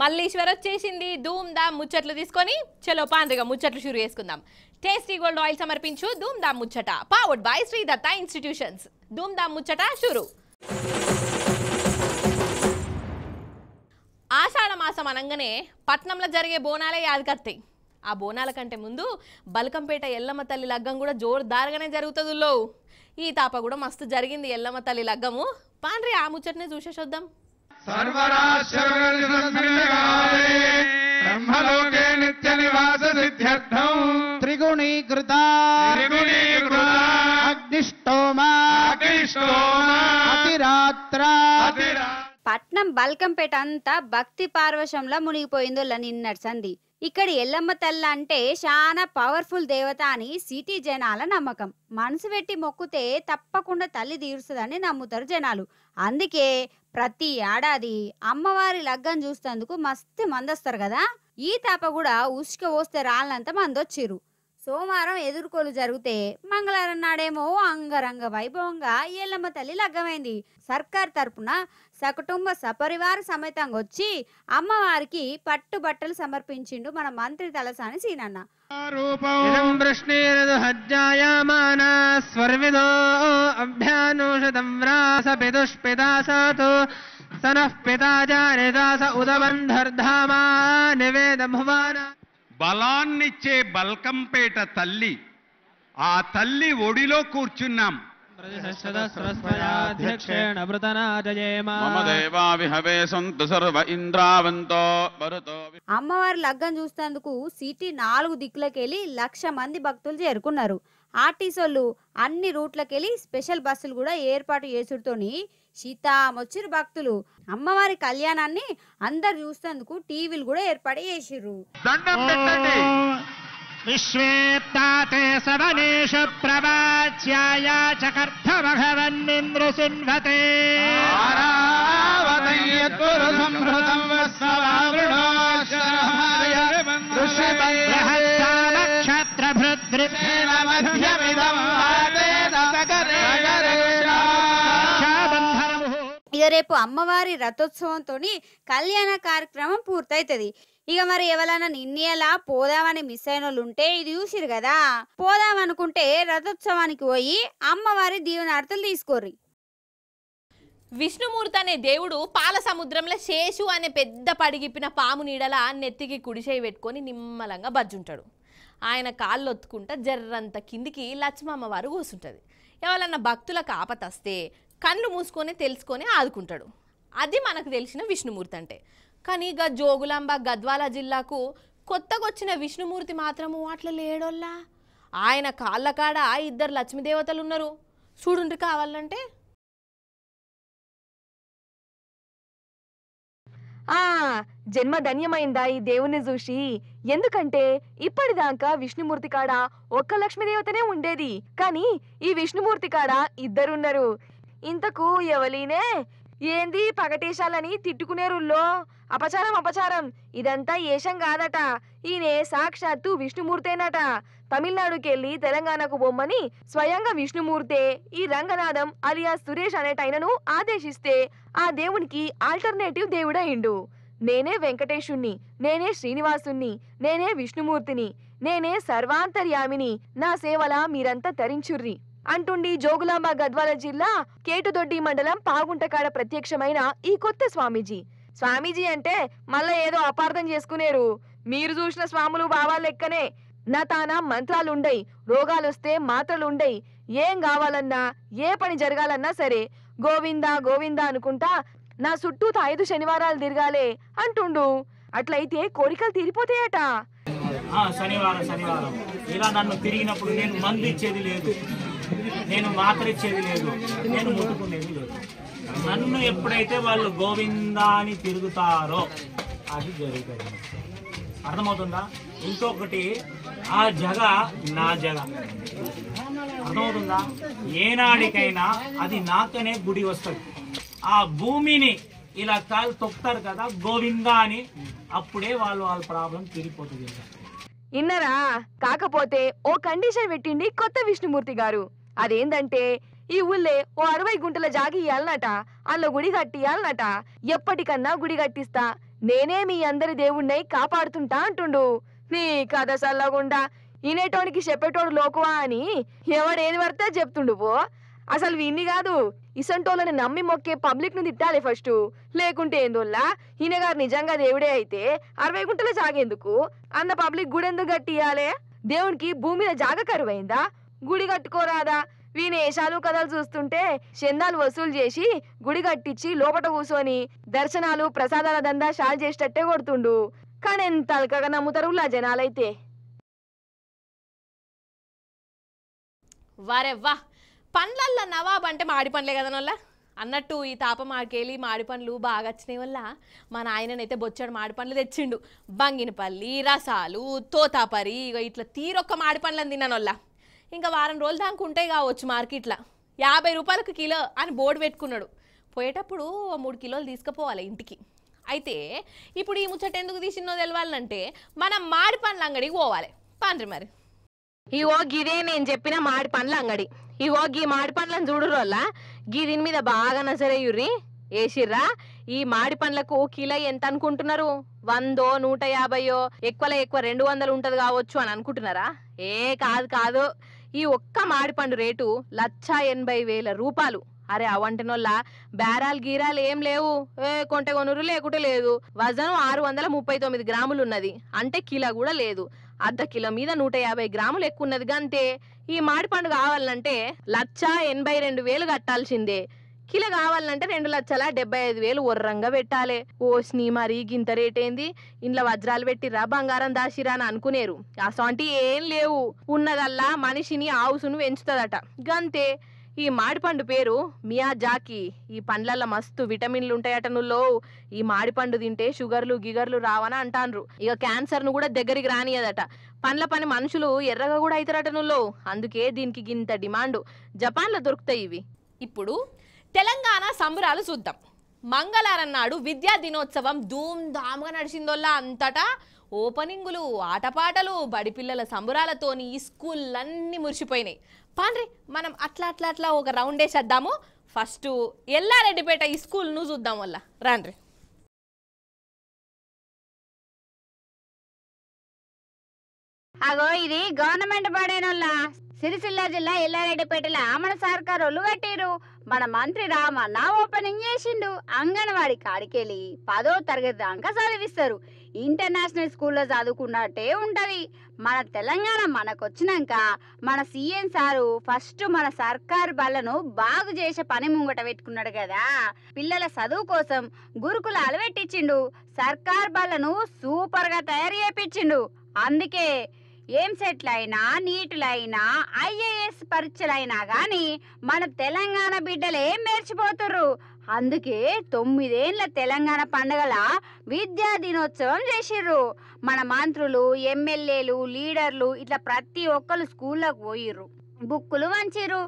మల్లీశ్వర్ వచ్చేసింది ధూమ్ ధామ్ ముచ్చట్లు తీసుకొని చలో పాండ్రిగా ముచ్చట్లు షురు చేసుకుందాం టేస్టీ గోల్డ్ ఆయిల్ సమర్పించు ధూమ్ ధామ్ ముచ్చట powered by Shri Datta institutions ధూమ్ ధామ్ ముచ్చట షురు ఆషాఢ మాసం అనగానే పట్నంలో జరిగే బోనాలే యాదకత్తాయి ఆ బోనాల కంటే ముందు బలకంపేట ఎల్లమ్మ తల్లి లగ్గం కూడా జోరుదారుగానే లో ఈ తాప కూడా మస్తు జరిగింది ఎల్లమ్మ తల్లి లగ్గము పాండ్రి ఆ ముచ్చటనే చూసేసొద్దాం బ్రహ్మలోకే నిత్య నివాస సిద్ధ్యర్థం త్రిగుణీకృత పట్నం బల్కంపేట అంతా భక్తి పార్వశంలా మునిగిపోయిందోళ్ళ నిన్నటి సంధి ఇక్కడ ఎల్లమ్మ తల్ల అంటే చాలా పవర్ఫుల్ దేవత అని సిటీ జనాల నమ్మకం మనసు పెట్టి మొక్కుతే తప్పకుండా తల్లి తీరుస్తుందని నమ్ముతారు జనాలు అందుకే ప్రతి ఏడాది అమ్మవారి లగ్గం చూస్తేందుకు మస్తు మందొస్తారు కదా ఈ తాప కూడా ఉసుక పోస్తే రాళ్ళంత మందొచ్చిరు సోమవారం ఎదుర్కోలు జరిగితే మంగళవారం నాడేమో అంగరంగ వైభవంగా ఎల్లమ్మ తల్లి లగ్గమైంది సర్కార్ తరపున సకుటుంబ సపరివార సమేతంగా వచ్చి అమ్మవారికి పట్టు బట్టలు సమర్పించిండు మన మంత్రి తలసాని సీనన్న రూపం सुतं व्रास पितुष्पिता सातु स नः బలాన్నిచ్చే బల్కంపేట తల్లి ఆ తల్లి ఒడిలో కూర్చున్నాం అమ్మవారి లగ్గం చూసేందుకు సిటీ నాలుగు దిక్కులకెళ్లి లక్ష మంది భక్తులు చేరుకున్నారు ఆర్టీసోళ్ళు అన్ని రూట్లకెళ్ళి స్పెషల్ బస్సులు కూడా ఏర్పాటు చేసుడుతోని సీతామొచ్చిరు భక్తులు అమ్మవారి కళ్యాణాన్ని అందరు చూసేందుకు టీవీలు కూడా ఏర్పాటు చేసిర్రు విశ్వేత్తాతే చకర్థ ఇక రేపు అమ్మవారి రథోత్సవంతో కళ్యాణ కార్యక్రమం పూర్తవుతుంది ఇక మరి ఎవరైనా నిన్నేలా పోదామని మిస్ అయిన వాళ్ళు ఉంటే ఇది చూసిరు కదా పోదాం అనుకుంటే రథోత్సవానికి పోయి అమ్మవారి దీవెనార్థలు తీసుకోర్రి విష్ణుమూర్తి అనే దేవుడు పాల సముద్రంలో శేషు అనే పెద్ద పడిగిప్పిన పాము నీడల నెత్తికి కుడిచేయి పెట్టుకొని నిమ్మలంగా బజ్జుంటాడు ఆయన కాళ్ళు ఒత్తుకుంటా జర్రంత కిందికి లక్ష్మమ్మ వారు కూర్చుంటుంది ఎవరన్నా భక్తులకు ఆపతస్తే కళ్ళు మూసుకొని తెలుసుకొని ఆదుకుంటాడు అది మనకు తెలిసిన విష్ణుమూర్తి అంటే కానీ ఇక జోగులాంబ గద్వాల జిల్లాకు కొత్తగొచ్చిన విష్ణుమూర్తి మాత్రము అట్లా లేడోల్లా ఆయన కాళ్ళ కాడ ఇద్దరు లక్ష్మీదేవతలు ఉన్నారు చూడుండ్రి కావాలంటే ఆ జన్మ ధన్యమైందా ఈ దేవుని చూసి ఎందుకంటే ఇప్పటిదాకా విష్ణుమూర్తి కాడ ఒక్క లక్ష్మీదేవతనే ఉండేది కాని ఈ విష్ణుమూర్తి కాడ ఇద్దరున్నారు ఇంతకు ఎవలీనే ఏంది పగటేశాలని తిట్టుకునేరుల్లో అపచారం అపచారం ఇదంతా ఏషం కాదట ఈయనే సాక్షాత్తు విష్ణుమూర్తేనట తమిళనాడుకెళ్ళి తెలంగాణకు బొమ్మని స్వయంగా విష్ణుమూర్తే ఈ రంగనాథం అలియా సురేష్ అనేటైనను ఆదేశిస్తే ఆ దేవునికి ఆల్టర్నేటివ్ దేవుడయిండు నేనే వెంకటేశుణ్ణి నేనే శ్రీనివాసుణ్ణి నేనే విష్ణుమూర్తిని నేనే సర్వాంతర్యామిని నా సేవల మీరంతా తరించుర్రి అంటుండి జోగులాంబ గద్వాల జిల్లా కేటుదొడ్డి మండలం పాగుంటకాడ ప్రత్యక్షమైన ఈ కొత్త స్వామీజీ స్వామీజీ అంటే మళ్ళా ఏదో అపార్థం చేసుకునేరు మీరు చూసిన స్వాములు బావా లెక్కనే నా తాన మంత్రాలుండయి రోగాలొస్తే మాత్రలుండై ఏం కావాలన్నా ఏ పని జరగాలన్నా సరే గోవిందా గోవిందా అనుకుంటా నా చుట్టూ ఐదు శనివారాలు తిరగాలే అంటుండు అట్లయితే కోరికలు తీరిపోతాయట శనివారం శనివారం ఇలా నన్ను తిరిగినప్పుడు నేను మందు ఇచ్చేది లేదు నేను మాత్రిచ్చేది లేదు నేను ముట్టుకునేది లేదు నన్ను ఎప్పుడైతే వాళ్ళు గోవిందా అని తిరుగుతారో అది జరుగుతుంది అర్థమవుతుందా ఇంకొకటి ఆ జగ నా జగ అర్థమవుతుందా ఏనాడికైనా అది నాకనే గుడి వస్తుంది ఆ భూమిని ఇలా కాలు తొక్కుతారు కదా గోవింద అని అప్పుడే వాళ్ళు వాళ్ళ ప్రాబ్లం తిరిగిపోతుంది ఇన్నరా కాకపోతే ఓ కండిషన్ పెట్టింది కొత్త విష్ణుమూర్తి గారు అదేందంటే ఈ ఊళ్ళే ఓ అరవై గుంటల జాగి ఇయ్యాలనట అందులో గుడి కట్టియాలనట ఎప్పటికన్నా గుడి కట్టిస్తా నేనే మీ అందరి దేవుణ్ణై కాపాడుతుంటా అంటుండు నీ కథ సల్లగుండా ఇనేటోనికి చెప్పేటోడు లోకువా అని ఎవడేది పడితే చెప్తుండు పో అసలు విన్ని కాదు ఇసంటోళ్ళని నమ్మి మొక్కే పబ్లిక్ ను తిట్టాలి ఫస్ట్ లేకుంటే ఏందోల్లా ఈయనగారు నిజంగా దేవుడే అయితే అరవై గుంటలు జాగేందుకు అన్న పబ్లిక్ గుడెందుకు గట్టియాలే దేవునికి భూమి మీద జాగ కరువైందా గుడి కట్టుకోరాదా వీని ఏషాలు కథలు చూస్తుంటే చందాలు వసూలు చేసి గుడి కట్టించి లోపట కూసోని దర్శనాలు ప్రసాదాల దందా షాల్ చేసేటట్టే కొడుతుండు కానీ ఎంత అలకగా నమ్ముతారు జనాలైతే వారెవ్వా పండ్లల్ల నవాబ్ అంటే మాడి పండ్లే కదా వాళ్ళ అన్నట్టు ఈ తాప మాకేలి మాడి పండ్లు బాగా వచ్చినాయి వల్ల మా నాయననైతే బొచ్చాడు మాడి పండ్లు తెచ్చిండు బంగినపల్లి రసాలు తోతాపరి ఇట్లా తీరొక్క మాడి పండ్లను తిన్నాను ఇంకా వారం రోజులు దానికి ఉంటాయి కావచ్చు మార్కెట్లో యాభై రూపాయలకు కిలో అని బోర్డు పెట్టుకున్నాడు పోయేటప్పుడు మూడు కిలోలు తీసుకుపోవాలి ఇంటికి అయితే ఇప్పుడు ఈ ముచ్చట ఎందుకు తీసిందో తెలవాలంటే మనం మాడి పండ్ల అంగడికి పోవాలి పాండ్రి మరి ఇవో గిదే నేను చెప్పిన మాడి పండ్ల అంగడి ఇవో గీ మాడి పండ్లను చూడు రోల్లా గీ మీద బాగా నసరే యుర్రి ఏసిర్రా ఈ మాడి పండ్లకు కిలో ఎంత అనుకుంటున్నారు వందో నూట యాభైయో ఎక్కువలో ఎక్కువ రెండు వందలు ఉంటది కావచ్చు అని అనుకుంటున్నారా ఏ కాదు కాదు ఈ ఒక్క మాడిపండు రేటు లచ్చ ఎనభై వేల రూపాయలు అరే అవంటినోళ్ళ బేరాలు గీరాలు ఏం లేవు ఏ కొంట కొనురు లేకుంటే లేదు వజనం ఆరు వందల ముప్పై తొమ్మిది గ్రాములు ఉన్నది అంటే కిలో కూడా లేదు అర్ధ కిలో మీద నూట యాభై గ్రాములు ఎక్కువ ఉన్నది గంతే ఈ మాడిపండు కావాలంటే లచ్చ ఎనభై రెండు వేలు కట్టాల్సిందే కిలో కావాలంటే రెండు లక్షల డెబ్బై ఐదు వేలు ఉర్రంగా పెట్టాలి ఓస్ని మరి గింత రేటేంది ఇంట్లో వజ్రాలు పెట్టిరా బంగారం దాసిరా అని అనుకునేరు అసంటి ఏం లేవు ఉన్నదల్లా మనిషిని ఆవుసును పెంచుతుందట గంతే ఈ మాడిపండు పేరు మియా జాకి ఈ పండ్లల్లో మస్తు విటమిన్లు ఉంటాయట నువ్వులో ఈ మాడిపండు తింటే షుగర్లు గిగర్లు రావని అంటాన్రు ఇక క్యాన్సర్ ను కూడా దగ్గరికి రానియదట పండ్ల పని మనుషులు ఎర్రగా కూడా అవుతారట నువ్వు అందుకే దీనికి గింత డిమాండ్ జపాన్లో దొరుకుతాయి ఇవి ఇప్పుడు తెలంగాణ సంబరాలు చూద్దాం మంగళారం నాడు విద్యా దినోత్సవం ధూమ్ ధామ్గా నడిచిందోల్లా అంతటా ఓపెనింగులు ఆటపాటలు బడిపిల్లల సంబరాలతోని స్కూళ్ళన్నీ మురిసిపోయినాయి పాండ్రి మనం అట్లా అట్లా అట్లా ఒక రౌండ్ వేసేద్దాము ఫస్ట్ ఎల్లారెడ్డిపేట ఈ స్కూల్ను చూద్దాం వల్ల రాండ్రి అగో ఇది గవర్నమెంట్ పడేనోళ్ళ సిరిసిల్ల జిల్లా ఎల్లారెడ్డిపేటలో ఆమడ సర్కార్ ఒలుగట్టిరు మన మంత్రి రామన్న ఓపెనింగ్ చేసిండు అంగన్వాడి కాడికెళ్ళి పదో తరగతి దాకా చదివిస్తారు ఇంటర్నేషనల్ స్కూల్లో చదువుకున్నట్టే ఉంటుంది మన తెలంగాణ మనకొచ్చినాక మన సీఎం సారు ఫస్ట్ మన సర్కారు బళ్ళను బాగు చేసే పని ముంగట పెట్టుకున్నాడు కదా పిల్లల చదువు కోసం గురుకులాలు పెట్టించిండు సర్కార్ బళ్ళను సూపర్గా తయారు చేపించిండు అందుకే ఏం సెట్లైనా నీటులైనా ఐఏఎస్ పరీక్షలైనా కానీ మన తెలంగాణ బిడ్డలే మెరిచిపోతుర్రు అందుకే తొమ్మిదేండ్ల తెలంగాణ పండుగల విద్యా దినోత్సవం చేసిర్రు మన మంత్రులు ఎమ్మెల్యేలు లీడర్లు ఇట్లా ప్రతి ఒక్కరు స్కూళ్ళకు పోయిర్రు బుక్కులు వంచిరు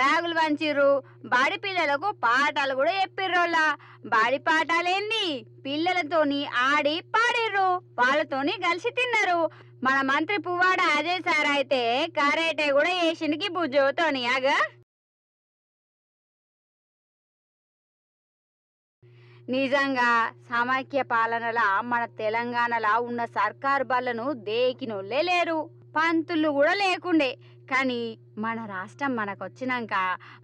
బ్యాగులు వంచిరు బాడి పిల్లలకు పాఠాలు కూడా చెప్పిర్రోళ్ళ బాడి పాఠాలేంది పిల్లలతోని ఆడి పాడిర్రు వాళ్ళతోని కలిసి తిన్నారు మన మంత్రి పువ్వాడ అదే సార్ అయితే కారేటే కూడా పూజ అవుతాను ఆగా నిజంగా సమాఖ్య పాలనలా మన తెలంగాణలా ఉన్న సర్కార్ బళ్ళను దేకినోళ్ళే లేరు పంతులు కూడా లేకుండే కానీ మన రాష్ట్రం మనకు వచ్చినాక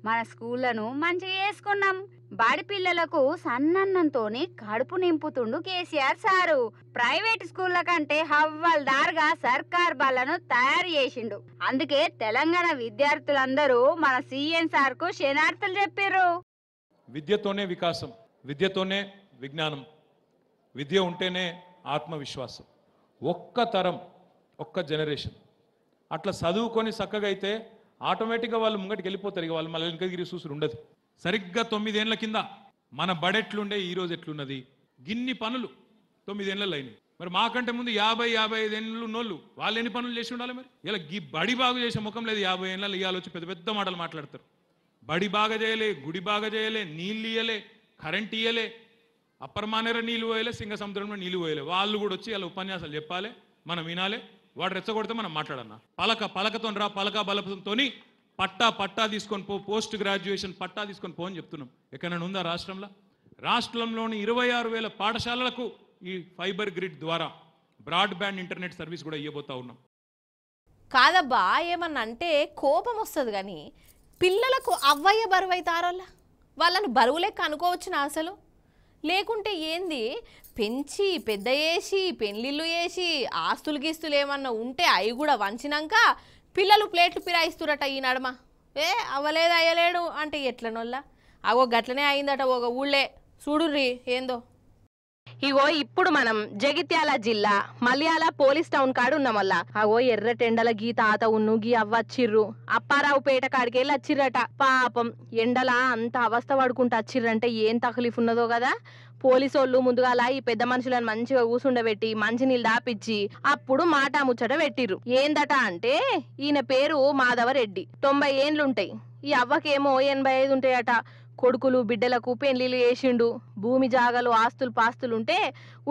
మన స్కూళ్ళను మంచిగా వేసుకున్నాం బాడిపిల్లలకు సన్నన్నంతోనే కడుపు నింపుతుండు కేసీఆర్ సారు ప్రైవేట్ స్కూళ్ళ కంటే హవ్వల్దార్గా సర్కార్ బళ్ళను తయారు చేసిండు అందుకే తెలంగాణ విద్యార్థులందరూ మన సీఎం సార్ కు క్షణార్థులు చెప్పారు విద్యతోనే వికాసం విద్యతోనే విజ్ఞానం విద్య ఉంటేనే ఆత్మవిశ్వాసం ఒక్క తరం ఒక్క జనరేషన్ అట్లా చదువుకొని చక్కగా అయితే ఆటోమేటిక్గా వాళ్ళు ముంగటికి వెళ్ళిపోతారు ఇక వాళ్ళు మళ్ళీ వెనకగిరి చూసి ఉండదు సరిగ్గా తొమ్మిదేళ్ల కింద మన బడెట్లుండే ఈరోజు ఎట్లున్నది గిన్ని పనులు తొమ్మిదేళ్ళలో అయినాయి మరి మాకంటే ముందు యాభై యాభై ఐదు ఏళ్ళు నోళ్ళు వాళ్ళు ఎన్ని పనులు చేసి ఉండాలి మరి ఇలా గీ బడి బాగు చేసే ముఖం లేదు యాభై ఏళ్ళు ఇవాళ వచ్చి పెద్ద పెద్ద మాటలు మాట్లాడతారు బడి బాగా చేయలే గుడి బాగా చేయలే నీళ్ళు ఇయ్యలే కరెంట్ ఇయ్యలే అప్పర్మానేర నీళ్ళు పోయలే సింగ సముద్రంలో నీళ్ళు పోయలే వాళ్ళు కూడా వచ్చి ఇలా ఉపన్యాసాలు చెప్పాలి మనం వినాలి వాడు రెచ్చగొడితే మనం మాట్లాడన్నా పలక పలకతో రా పలక బలపంతో పట్టా పట్టా తీసుకొని పో పోస్ట్ గ్రాడ్యుయేషన్ పట్టా తీసుకొని పో అని చెప్తున్నాం ఎక్కడైనా ఉందా రాష్ట్రంలో రాష్ట్రంలోని ఇరవై ఆరు వేల పాఠశాలలకు ఈ ఫైబర్ గ్రిడ్ ద్వారా బ్రాడ్బ్యాండ్ ఇంటర్నెట్ సర్వీస్ కూడా ఇవ్వబోతా ఉన్నాం కాదబ్బా ఏమన్నా అంటే కోపం వస్తుంది కానీ పిల్లలకు అవ్వయ్య బరువు అవుతారోళ్ళ వాళ్ళని బరువు లెక్క నా అసలు లేకుంటే ఏంది పెంచి పెద్ద వేసి పెళ్ళిళ్ళు వేసి ఆస్తులు గీస్తులు ఏమన్నా ఉంటే అవి కూడా వంచినాక పిల్లలు ప్లేట్లు పిరాయిస్తురట ఈ నడమ ఏ అవ్వలేదు అయ్యలేడు అంటే ఎట్లనోళ్ళ అవో గట్లనే అయిందట ఒక ఊళ్ళే చూడుర్రి ఏందో ఇగో ఇప్పుడు మనం జగిత్యాల జిల్లా మలయాళ పోలీస్ టౌన్ కాడు ఉన్నాం వల్ల అగో ఎర్రటెండల గీ తాత ఉన్ను గీ అవ్వచ్చిర్రు కాడికి కాడికెళ్ళి అచ్చిర్రట పాపం ఎండల అంత అవస్థ పడుకుంటూ అచ్చిర్రంటే ఏం తకలీఫ్ ఉన్నదో కదా పోలీసు వాళ్ళు అలా ఈ పెద్ద మనుషులను మంచిగా కూసుండబెట్టి మంచినీళ్ళు దాపిచ్చి అప్పుడు మాట ముచ్చట పెట్టిర్రు ఏందట అంటే ఈయన పేరు మాధవరెడ్డి తొంభై ఏండ్లుంటాయి ఈ అవ్వకేమో ఎనభై ఐదు ఉంటాయట కొడుకులు బిడ్డలకు పెళ్లిళ్ళు వేసిండు భూమి జాగలు ఆస్తులు పాస్తులు ఉంటే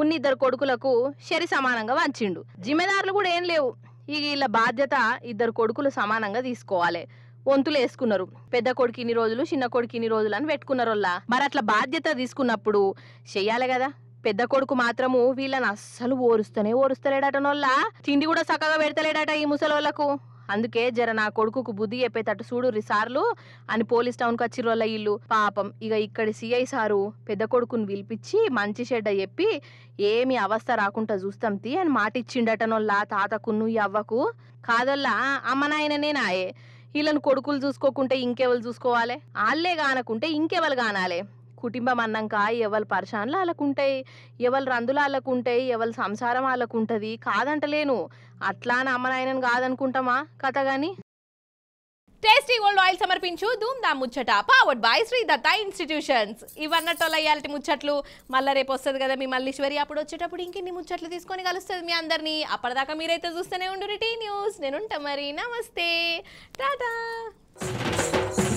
ఉన్నిద్దరు కొడుకులకు శరి సమానంగా వంచిండు జిమ్మెదారులు కూడా ఏం లేవు ఈ వీళ్ళ బాధ్యత ఇద్దరు కొడుకులు సమానంగా తీసుకోవాలి వంతులు వేసుకున్నారు పెద్ద కొడుకు ఇన్ని రోజులు చిన్న కొడుకు ఇన్ని రోజులు అని పెట్టుకున్నారు మరి అట్లా బాధ్యత తీసుకున్నప్పుడు చెయ్యాలి కదా పెద్ద కొడుకు మాత్రము వీళ్ళని అస్సలు ఓరుస్తూనే ఓరుస్తలేడటనోళ్ళ తిండి కూడా చక్కగా పెడతలేడట ఈ ముసలి వాళ్ళకు అందుకే జర నా కొడుకు బుద్ధి చెప్పేటట్టు చూడురి సార్లు అని పోలీస్ టౌన్కి వచ్చిరోళ్ళ ఇల్లు పాపం ఇక ఇక్కడ సిఐ సారు పెద్ద కొడుకుని పిలిపించి మంచి షెడ్ చెప్పి ఏమి అవస్థ రాకుండా చూస్తాం తీ అని మాట ఇచ్చిండటనోళ్ళ తాతకును ఈ అవ్వకు కాదల్లా అమ్మ నాయననే నాయే వీళ్ళని కొడుకులు చూసుకోకుంటే ఇంకెవరు చూసుకోవాలి వాళ్ళే కానకుంటే ఇంకెవరు కానాలే కుటుంబం అన్నాక ఎవరి పర్షాన్లు వాళ్ళకుంటాయి ఎవరి రందులు వాళ్ళకుంటాయి ఎవరి సంసారం వాళ్ళకుంటుంది కాదంటలేను అట్లా అని అమ్మనాయనని కాదనుకుంటామా కథ గాని టేస్టీ గోల్డ్ ఆయిల్ సమర్పించు దా ముచ్చట powered by Shri Datta institutions ఇవన్నట్టు అయ్యాలి ముచ్చట్లు మళ్ళీ రేపు వస్తుంది కదా మీ మల్లీశ్వరి అప్పుడు వచ్చేటప్పుడు ఇంకెన్ని ముచ్చట్లు తీసుకొని కలుస్తుంది మీ అందరినీ అప్పటిదాకా మీరైతే చూస్తూనే ఉండు రిటీ న్యూస్ నేనుంటా మరి నమస్తే టాటా